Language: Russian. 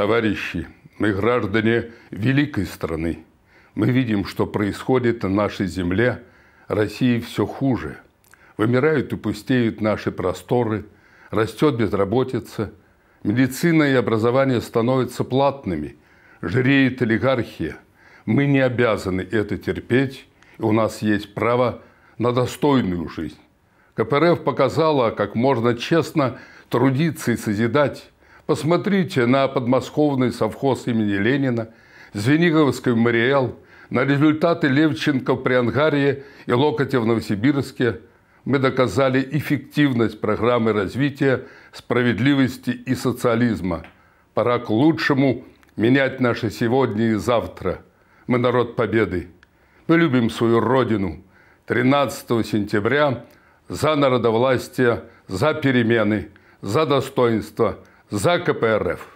товарищи, мы граждане великой страны. Мы видим, что происходит на нашей земле. России все хуже. Вымирают и пустеют наши просторы, растет безработица, медицина и образование становятся платными, жиреет олигархия. Мы не обязаны это терпеть, и у нас есть право на достойную жизнь. КПРФ показала, как можно честно трудиться и созидать, Посмотрите на подмосковный совхоз имени Ленина, Звениговский мемориал, на результаты Левченко при Ангарье и Локоте в Новосибирске. Мы доказали эффективность программы развития, справедливости и социализма. Пора к лучшему менять наше сегодня и завтра. Мы народ победы. Мы любим свою родину. 13 сентября за народовластие, за перемены, за достоинство – за КПРФ.